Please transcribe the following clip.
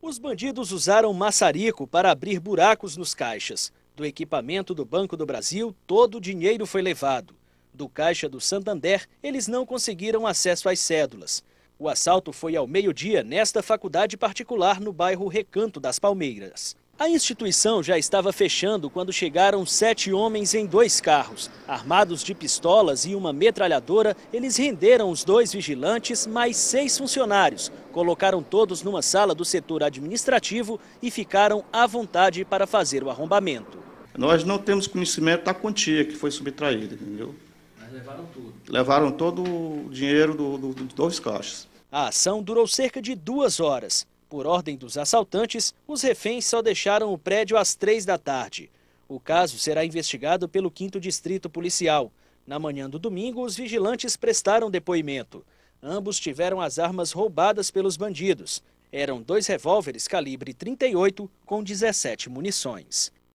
Os bandidos usaram maçarico para abrir buracos nos caixas. Do equipamento do Banco do Brasil, todo o dinheiro foi levado. Do caixa do Santander, eles não conseguiram acesso às cédulas. O assalto foi ao meio-dia nesta faculdade particular no bairro Recanto das Palmeiras. A instituição já estava fechando quando chegaram sete homens em dois carros. Armados de pistolas e uma metralhadora, eles renderam os dois vigilantes mais seis funcionários. Colocaram todos numa sala do setor administrativo e ficaram à vontade para fazer o arrombamento. Nós não temos conhecimento da quantia que foi subtraída, entendeu? Mas levaram tudo. Levaram todo o dinheiro do, do, dos dois caixas. A ação durou cerca de duas horas. Por ordem dos assaltantes, os reféns só deixaram o prédio às três da tarde. O caso será investigado pelo 5 Distrito Policial. Na manhã do domingo, os vigilantes prestaram depoimento. Ambos tiveram as armas roubadas pelos bandidos. Eram dois revólveres calibre 38 com 17 munições.